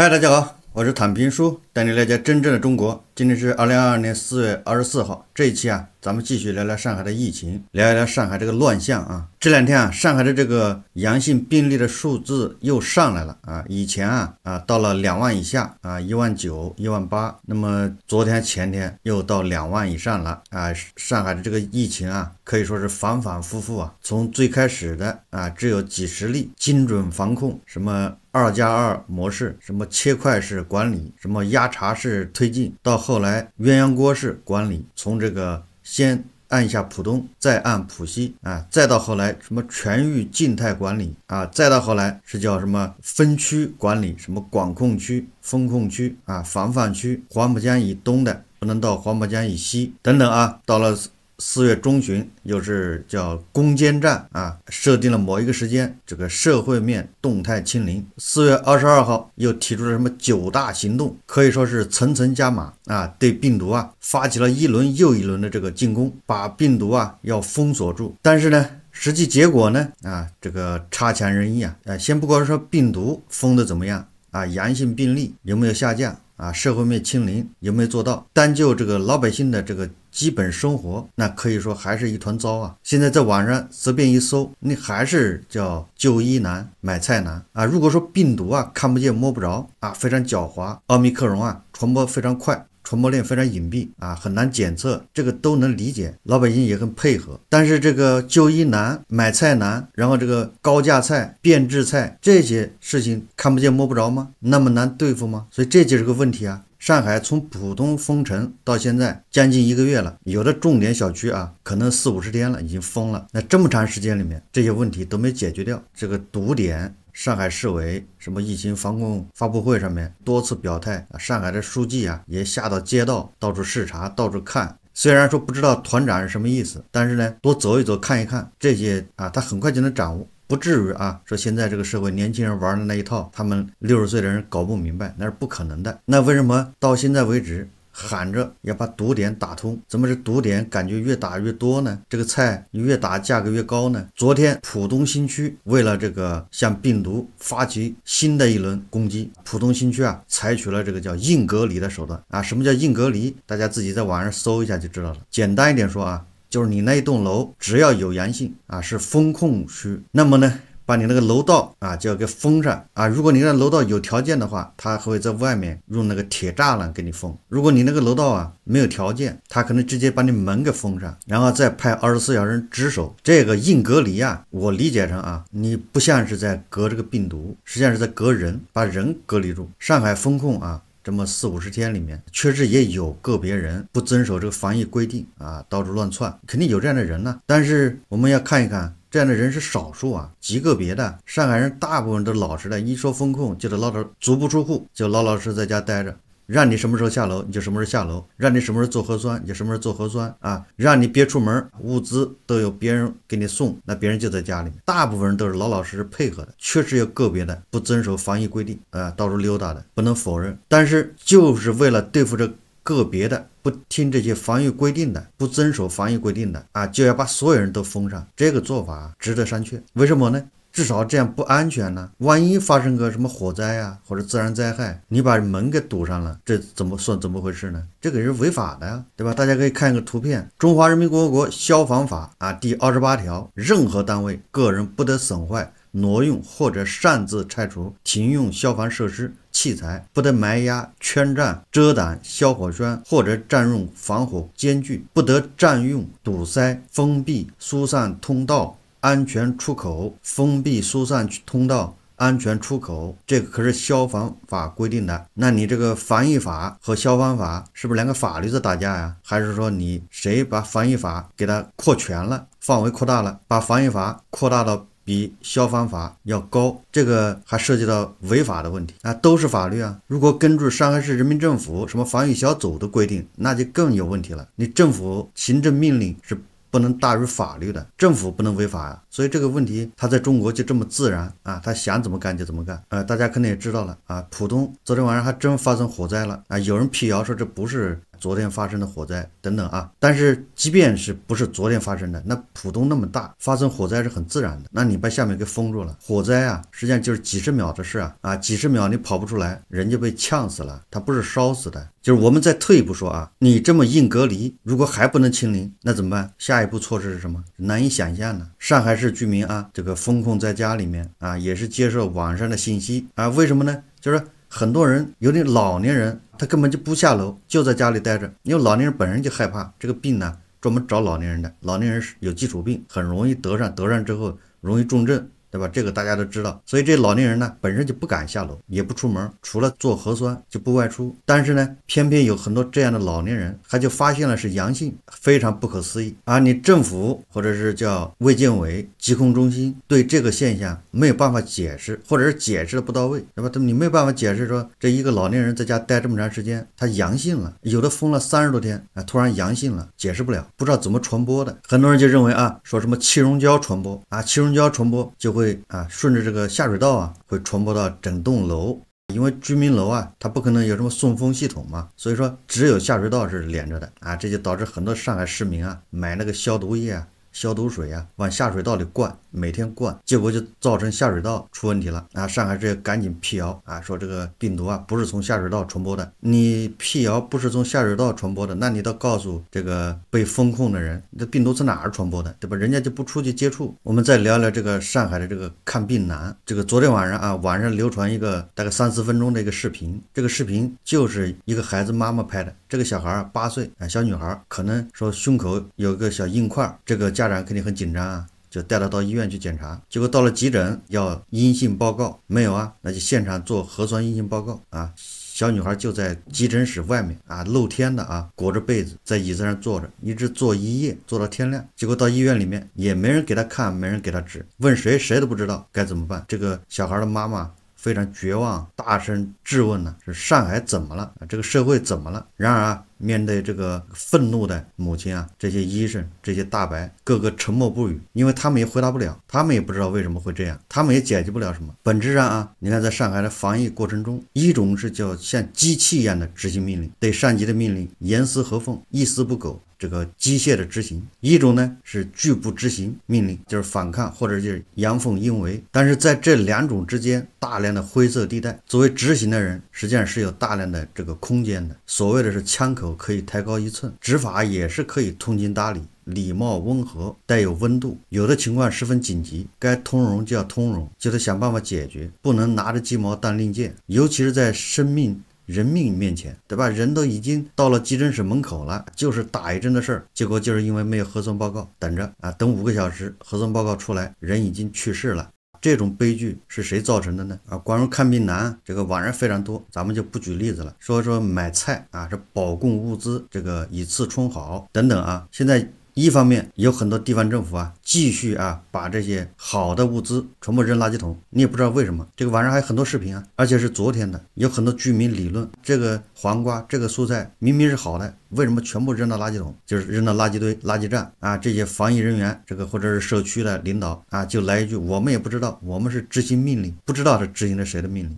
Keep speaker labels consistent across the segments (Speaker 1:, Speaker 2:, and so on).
Speaker 1: 嗨，大家好，我是坦平叔，带你了解真正的中国。今天是二零二二年四月二十四号，这一期啊，咱们继续聊聊上海的疫情，聊一聊上海这个乱象啊。这两天啊，上海的这个阳性病例的数字又上来了啊。以前啊啊到了两万以下啊，一万九、一万八，那么昨天前天又到两万以上了啊。上海的这个疫情啊，可以说是反反复复啊。从最开始的啊只有几十例，精准防控，什么二加二模式，什么切块式管理，什么压茬式推进，到后来鸳鸯锅式管理，从这个先按下浦东，再按浦西啊，再到后来什么全域静态管理啊，再到后来是叫什么分区管理，什么管控区、封控区啊、防范区，黄浦江以东的不能到黄浦江以西等等啊，到了。四月中旬又是叫攻坚战啊，设定了某一个时间，这个社会面动态清零。四月二十二号又提出了什么九大行动，可以说是层层加码啊，对病毒啊发起了一轮又一轮的这个进攻，把病毒啊要封锁住。但是呢，实际结果呢啊，这个差强人意啊。啊，先不管说病毒封的怎么样啊，阳性病例有没有下降啊，社会面清零有没有做到？单就这个老百姓的这个。基本生活那可以说还是一团糟啊！现在在网上随便一搜，那还是叫就医难、买菜难啊！如果说病毒啊看不见摸不着啊，非常狡猾，奥密克戎啊传播非常快，传播链非常隐蔽啊，很难检测，这个都能理解，老百姓也很配合。但是这个就医难、买菜难，然后这个高价菜、变质菜这些事情看不见摸不着吗？那么难对付吗？所以这就是个问题啊！上海从浦东封城到现在将近一个月了，有的重点小区啊，可能四五十天了，已经封了。那这么长时间里面，这些问题都没解决掉，这个堵点，上海市委什么疫情防控发布会上面多次表态啊，上海的书记啊也下到街道，到处视察，到处看。虽然说不知道团长是什么意思，但是呢，多走一走，看一看这些啊，他很快就能掌握。不至于啊，说现在这个社会年轻人玩的那一套，他们六十岁的人搞不明白，那是不可能的。那为什么到现在为止喊着要把堵点打通，怎么是堵点感觉越打越多呢？这个菜你越打价格越高呢？昨天浦东新区为了这个向病毒发起新的一轮攻击，浦东新区啊采取了这个叫硬隔离的手段啊。什么叫硬隔离？大家自己在网上搜一下就知道了。简单一点说啊。就是你那一栋楼只要有阳性啊，是封控区，那么呢，把你那个楼道啊就要给封上啊。如果你那楼道有条件的话，他会在外面用那个铁栅栏给你封；如果你那个楼道啊没有条件，他可能直接把你门给封上，然后再派二十四小时值守。这个硬隔离啊，我理解成啊，你不像是在隔这个病毒，实际上是在隔人，把人隔离住。上海封控啊。这么四五十天里面，确实也有个别人不遵守这个防疫规定啊，到处乱窜，肯定有这样的人呢。但是我们要看一看，这样的人是少数啊，极个别的。上海人大部分都老实的，一说封控就得唠着足不出户，就老老实实在家待着。让你什么时候下楼你就什么时候下楼，让你什么时候做核酸你就什么时候做核酸啊！让你别出门，物资都有别人给你送，那别人就在家里。大部分人都是老老实实配合的，确实有个别的不遵守防疫规定啊，到处溜达的，不能否认。但是就是为了对付这个别的不听这些防疫规定的、不遵守防疫规定的啊，就要把所有人都封上，这个做法值得商榷。为什么呢？至少这样不安全呢？万一发生个什么火灾呀，或者自然灾害，你把门给堵上了，这怎么算？怎么回事呢？这个是违法的呀，对吧？大家可以看一个图片，《中华人民共和国消防法》啊，第二十八条，任何单位、个人不得损坏、挪用或者擅自拆除、停用消防设施、器材，不得埋压、圈占、遮挡消火栓或者占用防火间距，不得占用、堵塞、封闭疏散通道。安全出口封闭疏散通道，安全出口，这个可是消防法规定的。那你这个防疫法和消防法是不是两个法律在打架呀？还是说你谁把防疫法给它扩权了，范围扩大了，把防疫法扩大到比消防法要高？这个还涉及到违法的问题啊，都是法律啊。如果根据上海市人民政府什么防疫小组的规定，那就更有问题了。你政府行政命令是。不能大于法律的，政府不能违法，啊。所以这个问题他在中国就这么自然啊，他想怎么干就怎么干。呃，大家可能也知道了啊，浦东昨天晚上还真发生火灾了啊，有人辟谣说这不是。昨天发生的火灾等等啊，但是即便是不是昨天发生的，那浦东那么大，发生火灾是很自然的。那你把下面给封住了，火灾啊，实际上就是几十秒的事啊啊，几十秒你跑不出来，人就被呛死了，他不是烧死的。就是我们再退一步说啊，你这么硬隔离，如果还不能清零，那怎么办？下一步措施是什么？难以想象呢。上海市居民啊，这个封控在家里面啊，也是接受网上的信息啊，为什么呢？就是。很多人，有的老年人，他根本就不下楼，就在家里待着。因为老年人本身就害怕这个病呢，专门找老年人的。老年人是有基础病，很容易得上，得上之后容易重症。对吧？这个大家都知道，所以这老年人呢，本身就不敢下楼，也不出门，除了做核酸就不外出。但是呢，偏偏有很多这样的老年人，他就发现了是阳性，非常不可思议。啊，你政府或者是叫卫健委、疾控中心对这个现象没有办法解释，或者是解释的不到位，对吧？你没有办法解释说这一个老年人在家待这么长时间，他阳性了，有的封了三十多天啊，突然阳性了，解释不了，不知道怎么传播的。很多人就认为啊，说什么气溶胶传播啊，气溶胶传播就。会啊，顺着这个下水道啊，会传播到整栋楼，因为居民楼啊，它不可能有什么送风系统嘛，所以说只有下水道是连着的啊，这就导致很多上海市民啊，买那个消毒液啊、消毒水啊，往下水道里灌。每天灌，结果就造成下水道出问题了。啊，上海这赶紧辟谣啊，说这个病毒啊不是从下水道传播的。你辟谣不是从下水道传播的，那你倒告诉这个被封控的人，这病毒从哪儿传播的，对吧？人家就不出去接触。我们再聊聊这个上海的这个看病难。这个昨天晚上啊，晚上流传一个大概三四分钟的一个视频，这个视频就是一个孩子妈妈拍的，这个小孩儿八岁啊，小女孩，可能说胸口有个小硬块，这个家长肯定很紧张啊。就带她到医院去检查，结果到了急诊要阴性报告，没有啊，那就现场做核酸阴性报告啊。小女孩就在急诊室外面啊，露天的啊，裹着被子在椅子上坐着，一直坐一夜，坐到天亮。结果到医院里面也没人给她看，没人给她治，问谁谁都不知道该怎么办。这个小孩的妈妈非常绝望，大声质问呢：“是上海怎么了？这个社会怎么了？”然而。面对这个愤怒的母亲啊，这些医生，这些大白，个个沉默不语，因为他们也回答不了，他们也不知道为什么会这样，他们也解决不了什么。本质上啊，你看在上海的防疫过程中，一种是叫像机器一样的执行命令，对上级的命令严丝合缝、一丝不苟，这个机械的执行；一种呢是拒不执行命令，就是反抗或者就是阳奉阴违。但是在这两种之间，大量的灰色地带，作为执行的人，实际上是有大量的这个空间的。所谓的是枪口。可以抬高一寸，执法也是可以通情达理、礼貌温和、带有温度。有的情况十分紧急，该通融就要通融，就得想办法解决，不能拿着鸡毛当令箭。尤其是在生命、人命面前，对吧？人都已经到了急诊室门口了，就是打一针的事儿。结果就是因为没有核酸报告，等着啊，等五个小时核酸报告出来，人已经去世了。这种悲剧是谁造成的呢？啊，关于看病难，这个网上非常多，咱们就不举例子了。说说买菜啊，这保供物资，这个以次充好等等啊，现在。一方面有很多地方政府啊，继续啊把这些好的物资全部扔垃圾桶，你也不知道为什么。这个网上还有很多视频啊，而且是昨天的，有很多居民理论这个黄瓜、这个蔬菜明明是好的，为什么全部扔到垃圾桶，就是扔到垃圾堆、垃圾站啊？这些防疫人员这个或者是社区的领导啊，就来一句：我们也不知道，我们是执行命令，不知道是执行的谁的命令。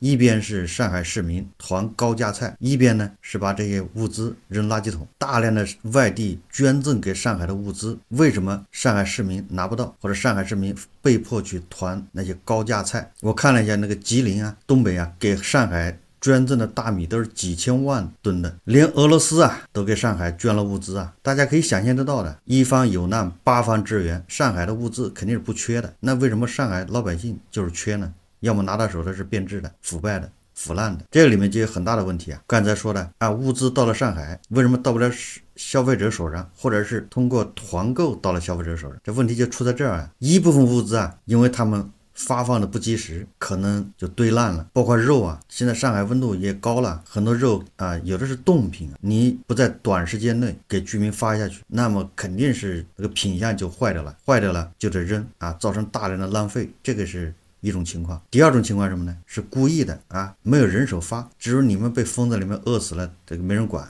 Speaker 1: 一边是上海市民团高价菜，一边呢是把这些物资扔垃圾桶。大量的外地捐赠给上海的物资，为什么上海市民拿不到，或者上海市民被迫去团那些高价菜？我看了一下，那个吉林啊、东北啊，给上海捐赠的大米都是几千万吨的，连俄罗斯啊都给上海捐了物资啊。大家可以想象得到的，一方有难，八方支援，上海的物资肯定是不缺的。那为什么上海老百姓就是缺呢？要么拿到手的是变质的、腐败的、腐烂的，这里面就有很大的问题啊！刚才说的啊，物资到了上海，为什么到不了消消费者手上，或者是通过团购到了消费者手上，这问题就出在这儿啊！一部分物资啊，因为他们发放的不及时，可能就堆烂了。包括肉啊，现在上海温度也高了，很多肉啊，有的是冻品，你不在短时间内给居民发下去，那么肯定是那个品相就坏掉了，坏掉了就得扔啊，造成大量的浪费，这个是。一种情况，第二种情况什么呢？是故意的啊，没有人手发，只有你们被封在里面饿死了，这个没人管，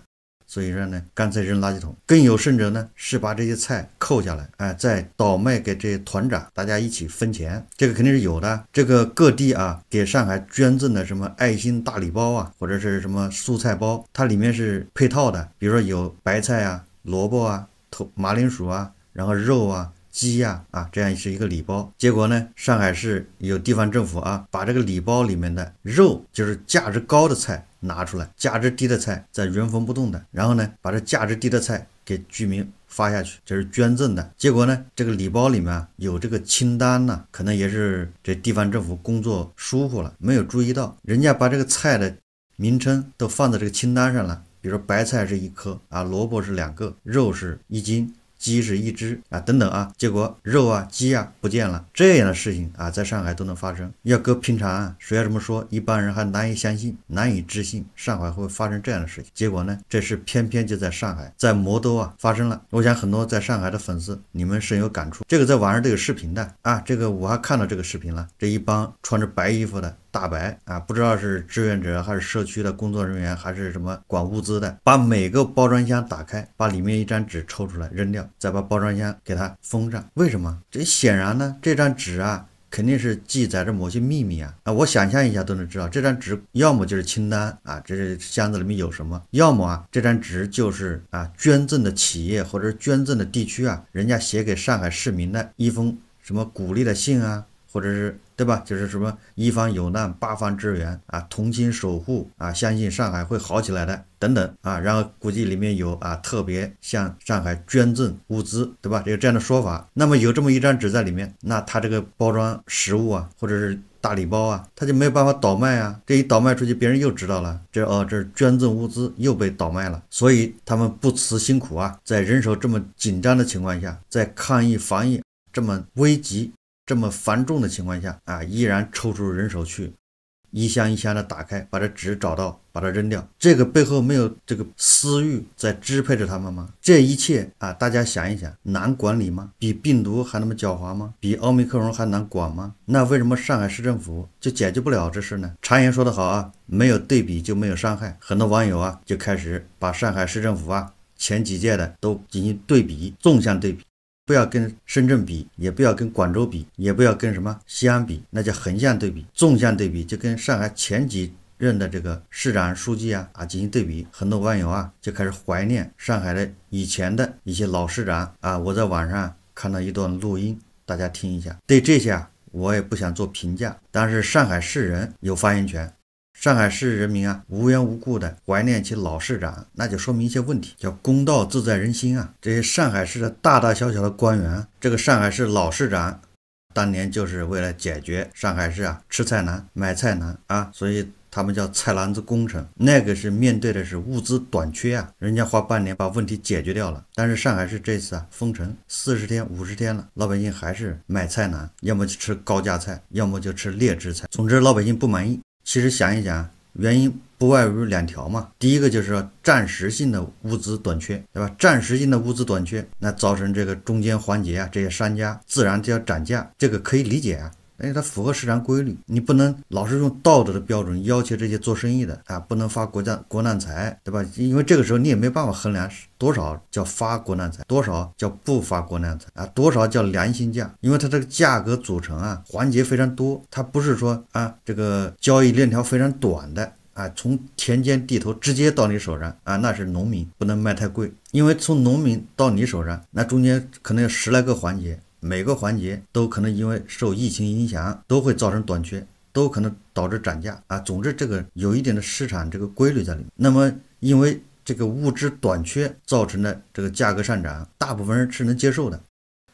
Speaker 1: 所以说呢，干脆扔垃圾桶。更有甚者呢，是把这些菜扣下来，哎，再倒卖给这些团长，大家一起分钱，这个肯定是有的。这个各地啊，给上海捐赠的什么爱心大礼包啊，或者是什么素菜包，它里面是配套的，比如说有白菜啊、萝卜啊、头马铃薯啊，然后肉啊。鸡呀啊，这样是一个礼包。结果呢，上海市有地方政府啊，把这个礼包里面的肉，就是价值高的菜拿出来，价值低的菜再原封不动的，然后呢，把这价值低的菜给居民发下去，这是捐赠的。结果呢，这个礼包里面有这个清单呢，可能也是这地方政府工作疏忽了，没有注意到人家把这个菜的名称都放在这个清单上了，比如白菜是一颗啊，萝卜是两个，肉是一斤。鸡是一只啊，等等啊，结果肉啊、鸡啊不见了，这样的事情啊，在上海都能发生。要搁平常，啊，谁要这么说，一般人还难以相信、难以置信，上海会发生这样的事情。结果呢，这事偏偏就在上海，在魔都啊发生了。我想很多在上海的粉丝，你们深有感触。这个在网上都有视频的啊，这个我还看到这个视频了，这一帮穿着白衣服的。大白啊，不知道是志愿者还是社区的工作人员还是什么管物资的，把每个包装箱打开，把里面一张纸抽出来扔掉，再把包装箱给它封上。为什么？这显然呢，这张纸啊，肯定是记载着某些秘密啊。啊，我想象一下都能知道，这张纸要么就是清单啊，这箱子里面有什么；要么啊，这张纸就是啊捐赠的企业或者捐赠的地区啊，人家写给上海市民的一封什么鼓励的信啊，或者是。对吧？就是什么一方有难八方支援啊，同心守护啊，相信上海会好起来的等等啊。然后估计里面有啊，特别向上海捐赠物资，对吧？有这样的说法。那么有这么一张纸在里面，那他这个包装食物啊，或者是大礼包啊，他就没有办法倒卖啊。这一倒卖出去，别人又知道了，这哦，这捐赠物资又被倒卖了。所以他们不辞辛苦啊，在人手这么紧张的情况下，在抗疫防疫这么危急。这么繁重的情况下啊，依然抽出人手去一箱一箱的打开，把这纸找到，把它扔掉。这个背后没有这个私欲在支配着他们吗？这一切啊，大家想一想，难管理吗？比病毒还那么狡猾吗？比奥密克戎还难管吗？那为什么上海市政府就解决不了这事呢？常言说得好啊，没有对比就没有伤害。很多网友啊，就开始把上海市政府啊前几届的都进行对比，纵向对比。不要跟深圳比，也不要跟广州比，也不要跟什么西安比，那叫横向对比。纵向对比，就跟上海前几任的这个市长、书记啊啊进行对比。很多网友啊就开始怀念上海的以前的一些老市长啊。我在网上看到一段录音，大家听一下。对这些啊，我也不想做评价，但是上海市人有发言权。上海市人民啊无缘无故的怀念起老市长，那就说明一些问题，叫公道自在人心啊。这些上海市的大大小小的官员，这个上海市老市长，当年就是为了解决上海市啊吃菜难、买菜难啊，所以他们叫菜篮子工程，那个是面对的是物资短缺啊，人家花半年把问题解决掉了。但是上海市这次啊封城四十天、五十天了，老百姓还是买菜难，要么就吃高价菜，要么就吃劣质菜，总之老百姓不满意。其实想一想，原因不外于两条嘛。第一个就是暂时性的物资短缺，对吧？暂时性的物资短缺，那造成这个中间环节啊，这些商家自然就要涨价，这个可以理解啊。为它符合市场规律，你不能老是用道德的标准要求这些做生意的啊，不能发国难国难财，对吧？因为这个时候你也没办法衡量多少叫发国难财，多少叫不发国难财啊，多少叫良心价，因为它这个价格组成啊，环节非常多，它不是说啊，这个交易链条非常短的啊，从田间地头直接到你手上啊，那是农民不能卖太贵，因为从农民到你手上，那中间可能有十来个环节。每个环节都可能因为受疫情影响，都会造成短缺，都可能导致涨价啊。总之，这个有一点的市场这个规律在里面。那么，因为这个物资短缺造成的这个价格上涨，大部分人是能接受的。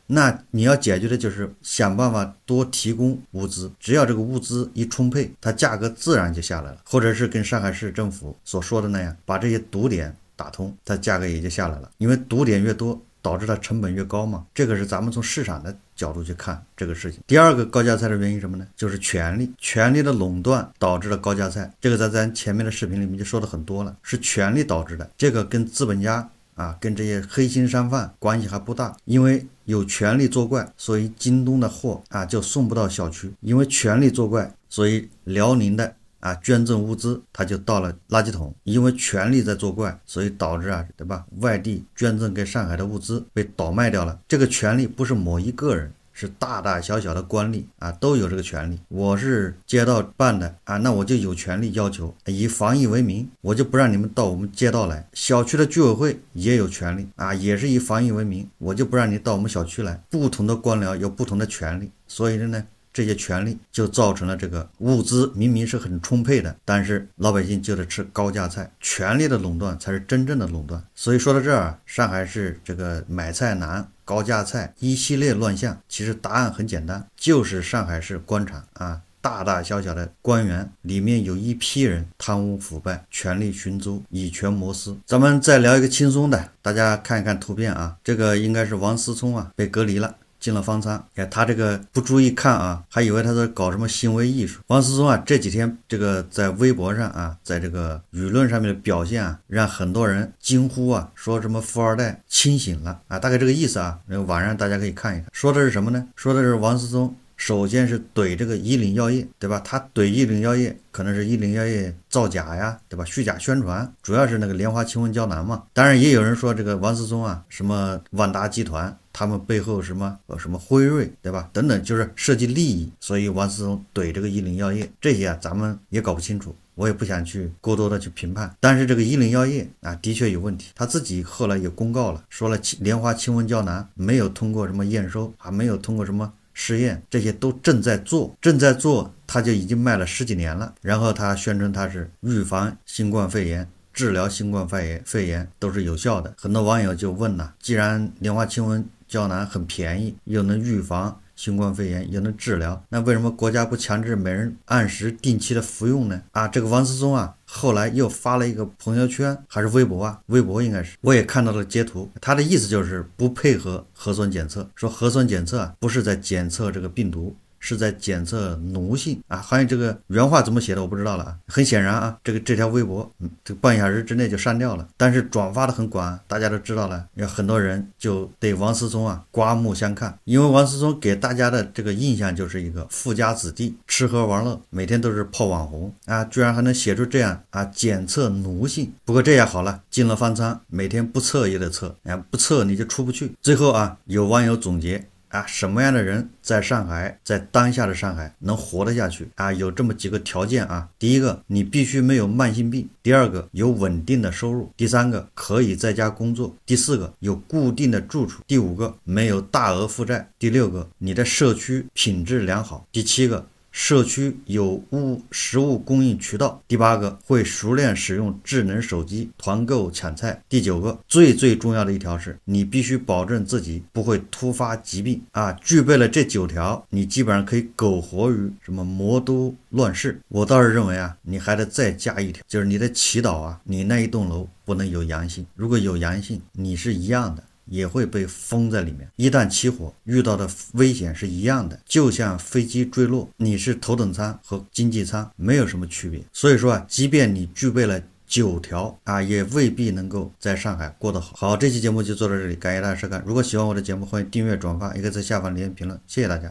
Speaker 1: 那你要解决的就是想办法多提供物资，只要这个物资一充沛，它价格自然就下来了。或者是跟上海市政府所说的那样，把这些堵点打通，它价格也就下来了。因为堵点越多。导致它成本越高嘛，这个是咱们从市场的角度去看这个事情。第二个高价菜的原因什么呢？就是权力，权力的垄断导致了高价菜。这个在咱前面的视频里面就说的很多了，是权力导致的。这个跟资本家啊，跟这些黑心商贩关系还不大，因为有权力作怪，所以京东的货啊就送不到小区，因为权力作怪，所以辽宁的。啊，捐赠物资，他就到了垃圾桶，因为权力在作怪，所以导致啊，对吧？外地捐赠给上海的物资被倒卖掉了。这个权力不是某一个人，是大大小小的官吏啊，都有这个权利。我是街道办的啊，那我就有权利要求，以防疫为名，我就不让你们到我们街道来。小区的居委会也有权利啊，也是以防疫为名，我就不让你到我们小区来。不同的官僚有不同的权利。所以呢。这些权利，就造成了这个物资明明是很充沛的，但是老百姓就得吃高价菜。权力的垄断才是真正的垄断。所以说到这儿，上海市这个买菜难、高价菜一系列乱象，其实答案很简单，就是上海市官场啊，大大小小的官员里面有一批人贪污腐败、权力寻租、以权谋私。咱们再聊一个轻松的，大家看一看图片啊，这个应该是王思聪啊，被隔离了。进了方舱，哎，他这个不注意看啊，还以为他在搞什么行为艺术。王思聪啊，这几天这个在微博上啊，在这个舆论上面的表现啊，让很多人惊呼啊，说什么富二代清醒了啊，大概这个意思啊。那晚上大家可以看一看，说的是什么呢？说的是王思聪。首先是怼这个一零药业，对吧？他怼一零药业，可能是一零药业造假呀，对吧？虚假宣传，主要是那个莲花清瘟胶囊嘛。当然，也有人说这个王思聪啊，什么万达集团，他们背后什么呃什么辉瑞，对吧？等等，就是涉及利益，所以王思聪怼这个一零药业，这些啊，咱们也搞不清楚，我也不想去过多的去评判。但是这个一零药业啊，的确有问题，他自己后来也公告了，说了莲花清瘟胶囊没有通过什么验收，还没有通过什么。试验这些都正在做，正在做，他就已经卖了十几年了。然后他宣称他是预防新冠肺炎、治疗新冠肺炎肺炎都是有效的。很多网友就问了：既然莲花清瘟胶囊很便宜，又能预防。新冠肺炎也能治疗，那为什么国家不强制每人按时定期的服用呢？啊，这个王思聪啊，后来又发了一个朋友圈，还是微博啊，微博应该是，我也看到了截图，他的意思就是不配合核酸检测，说核酸检测啊不是在检测这个病毒。是在检测奴性啊，还有这个原话怎么写的我不知道了啊。很显然啊，这个这条微博，嗯，这半小时之内就删掉了，但是转发的很广，大家都知道了，有很多人就对王思聪啊刮目相看，因为王思聪给大家的这个印象就是一个富家子弟，吃喝玩乐，每天都是泡网红啊，居然还能写出这样啊检测奴性。不过这下好了，进了饭仓，每天不测也得测，啊不测你就出不去。最后啊，有网友总结。啊，什么样的人在上海，在当下的上海能活得下去啊？有这么几个条件啊：第一个，你必须没有慢性病；第二个，有稳定的收入；第三个，可以在家工作；第四个，有固定的住处；第五个，没有大额负债；第六个，你的社区品质良好；第七个。社区有无食物供应渠道？第八个会熟练使用智能手机团购抢菜。第九个最最重要的一条是你必须保证自己不会突发疾病啊！具备了这九条，你基本上可以苟活于什么魔都乱世。我倒是认为啊，你还得再加一条，就是你得祈祷啊，你那一栋楼不能有阳性。如果有阳性，你是一样的。也会被封在里面，一旦起火，遇到的危险是一样的，就像飞机坠落，你是头等舱和经济舱没有什么区别。所以说啊，即便你具备了九条啊，也未必能够在上海过得好。好，这期节目就做到这里，感谢大家收看。如果喜欢我的节目，欢迎订阅、转发，也可以在下方留言评论，谢谢大家。